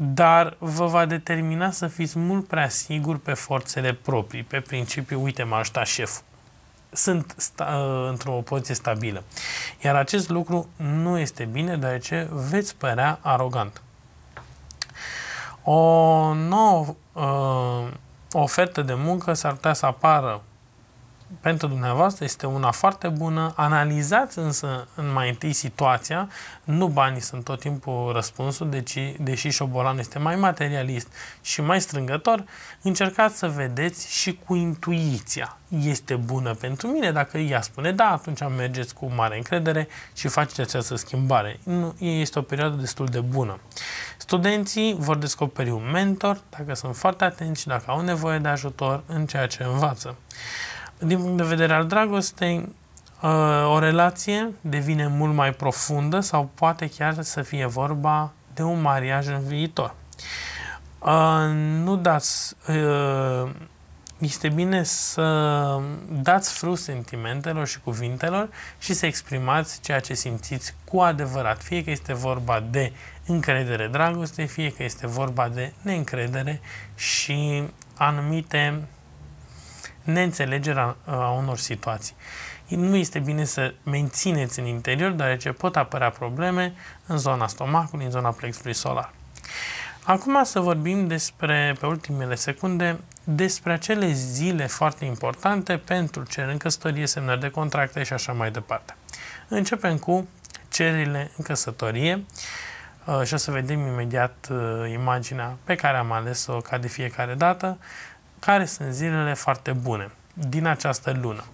dar vă va determina să fiți mult prea sigur pe forțele proprii, pe principiu uite, m-a ajutat șeful. Sunt sta, uh, într-o poziție stabilă. Iar acest lucru nu este bine, deoarece veți părea arogant. O nouă uh, ofertă de muncă s-ar putea să apară pentru dumneavoastră este una foarte bună. Analizați însă în mai întâi situația. Nu banii sunt tot timpul răspunsul, deci, deși șobolanul este mai materialist și mai strângător, încercați să vedeți și cu intuiția. Este bună pentru mine? Dacă ea spune da, atunci mergeți cu mare încredere și faceți această schimbare. Nu, este o perioadă destul de bună. Studenții vor descoperi un mentor dacă sunt foarte atenți și dacă au nevoie de ajutor în ceea ce învață. Din punct de vedere al dragostei, uh, o relație devine mult mai profundă sau poate chiar să fie vorba de un mariaj în viitor. Uh, nu dați uh, este bine să dați fru sentimentelor și cuvintelor și să exprimați ceea ce simțiți cu adevărat, fie că este vorba de încredere, dragoste, fie că este vorba de neîncredere și anumite neînțelegerea uh, a unor situații. Nu este bine să mențineți în interior, deoarece pot apărea probleme în zona stomacului, în zona plexului solar. Acum să vorbim despre, pe ultimele secunde, despre acele zile foarte importante pentru cer în căsătorie, semnări de contracte și așa mai departe. Începem cu cererile în căsătorie uh, și o să vedem imediat uh, imaginea pe care am ales-o ca de fiecare dată care sunt zilele foarte bune din această lună.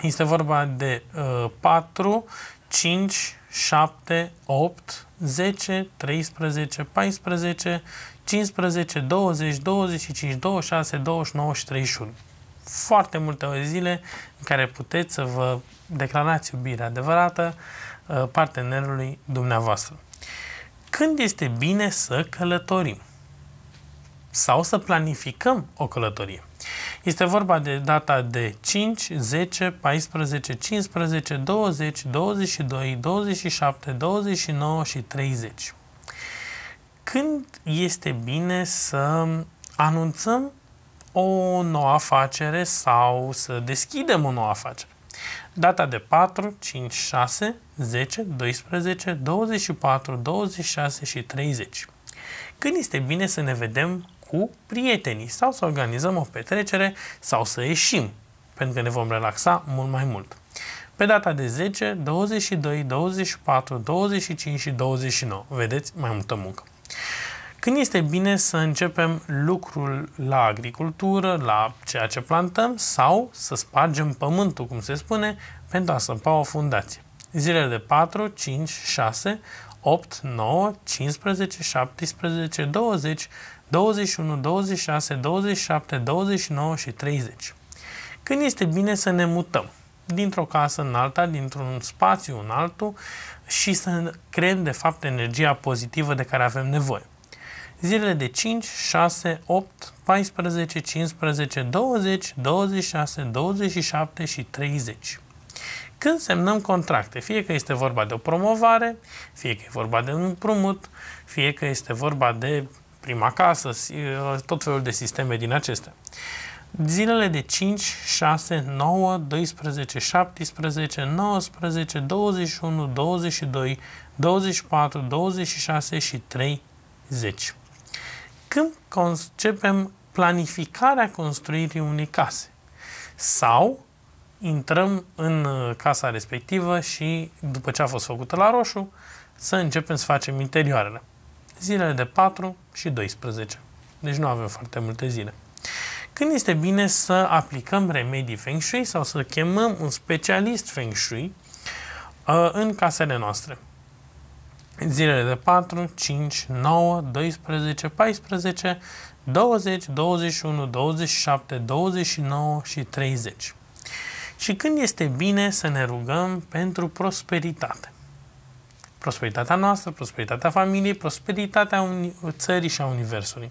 Este vorba de uh, 4, 5, 7, 8, 10, 13, 14, 15, 20, 25, 26, 29 și 31. Foarte multe zile în care puteți să vă declarați iubirea adevărată uh, partenerului dumneavoastră. Când este bine să călătorim? sau să planificăm o călătorie. Este vorba de data de 5, 10, 14, 15, 20, 22, 27, 29 și 30. Când este bine să anunțăm o nouă afacere sau să deschidem o nouă afacere? Data de 4, 5, 6, 10, 12, 24, 26 și 30. Când este bine să ne vedem cu prietenii sau să organizăm o petrecere sau să ieșim, pentru că ne vom relaxa mult mai mult. Pe data de 10, 22, 24, 25 și 29. Vedeți? Mai multă muncă. Când este bine să începem lucrul la agricultură, la ceea ce plantăm sau să spargem pământul, cum se spune, pentru a săpa o fundație? Zilele de 4, 5, 6, 8, 9, 15, 17, 20, 21, 26, 27, 29 și 30. Când este bine să ne mutăm dintr-o casă în alta, dintr-un spațiu în altul și să creăm de fapt energia pozitivă de care avem nevoie. Zilele de 5, 6, 8, 14, 15, 20, 26, 27 și 30 când semnăm contracte, fie că este vorba de o promovare, fie că e vorba de un împrumut, fie că este vorba de prima casă, tot felul de sisteme din acestea. Zilele de 5, 6, 9, 12, 17, 19, 21, 22, 24, 26 și 30. Când concepem planificarea construirii unei case sau intrăm în uh, casa respectivă și după ce a fost făcută la roșu, să începem să facem interioarele zilele de 4 și 12. Deci nu avem foarte multe zile. Când este bine să aplicăm remedii Feng Shui sau să chemăm un specialist Feng Shui uh, în casele noastre? Zilele de 4, 5, 9, 12, 14, 20, 21, 27, 29 și 30. Și când este bine să ne rugăm pentru prosperitate? prosperitatea noastră, prosperitatea familiei, prosperitatea țării și a Universului.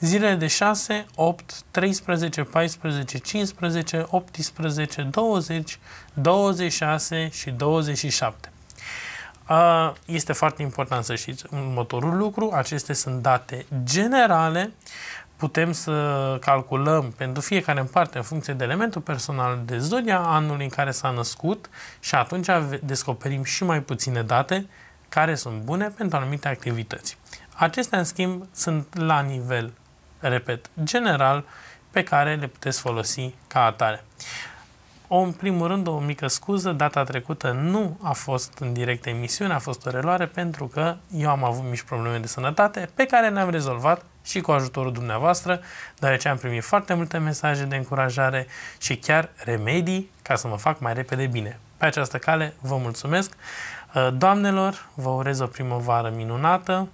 Zilele de 6, 8, 13, 14, 15, 18, 20, 26 și 27. Este foarte important să știți următorul lucru. Acestea sunt date generale putem să calculăm pentru fiecare în parte, în funcție de elementul personal de zodia anului în care s-a născut și atunci descoperim și mai puține date care sunt bune pentru anumite activități. Acestea, în schimb, sunt la nivel, repet, general, pe care le puteți folosi ca atare. O, în primul rând, o mică scuză, data trecută nu a fost în direct emisiune, a fost o reloare pentru că eu am avut mici probleme de sănătate pe care le-am rezolvat și cu ajutorul dumneavoastră, deoarece am primit foarte multe mesaje de încurajare și chiar remedii ca să mă fac mai repede bine. Pe această cale vă mulțumesc. Uh, doamnelor, vă urez o primăvară minunată,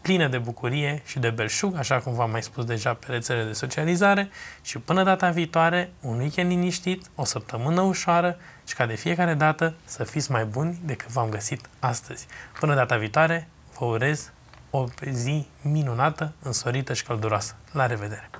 plină de bucurie și de belșug, așa cum v-am mai spus deja pe rețelele de socializare și până data viitoare, un weekend liniștit, o săptămână ușoară și ca de fiecare dată să fiți mai buni decât v-am găsit astăzi. Până data viitoare, vă urez o zi minunată, însorită și călduroasă. La revedere!